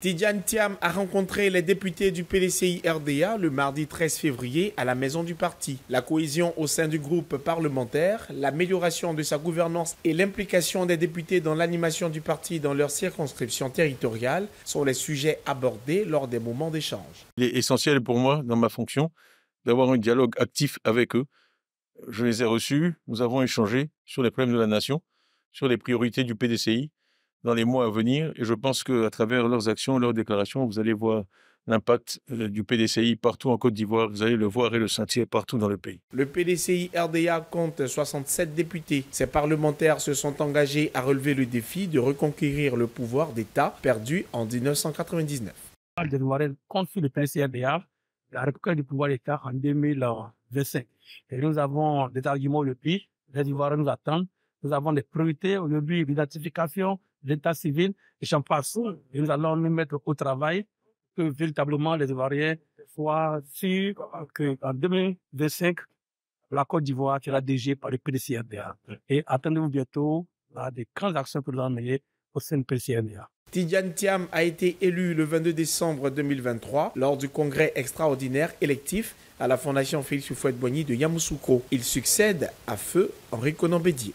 Tidiane Thiam a rencontré les députés du PDCI RDA le mardi 13 février à la maison du parti. La cohésion au sein du groupe parlementaire, l'amélioration de sa gouvernance et l'implication des députés dans l'animation du parti dans leur circonscription territoriale sont les sujets abordés lors des moments d'échange. Il est essentiel pour moi, dans ma fonction, d'avoir un dialogue actif avec eux. Je les ai reçus, nous avons échangé sur les problèmes de la nation, sur les priorités du PDCI dans les mois à venir. Et je pense qu'à travers leurs actions, leurs déclarations, vous allez voir l'impact euh, du PDCI partout en Côte d'Ivoire. Vous allez le voir et le sentir partout dans le pays. Le PDCI RDA compte 67 députés. Ces parlementaires se sont engagés à relever le défi de reconquérir le pouvoir d'État perdu en 1999. Le le PDCI-RDA la récupérer le pouvoir d'État en 2025. Et nous avons des arguments depuis. Les Ivoiriens nous attendent. Nous avons des priorités au début l'état civil, et j'en passe. Et nous allons nous mettre au travail que véritablement les Ivoiriens soient sûrs qu'en 2025, la Côte d'Ivoire sera dirigée par le PDC-RDA. Et attendez-vous bientôt à des grandes actions que nous allons mener au sein du Thiam a été élu le 22 décembre 2023 lors du congrès extraordinaire électif à la Fondation Félix Houphouët-Boigny de Yamoussoukro. Il succède à feu Henri Conan Bédier.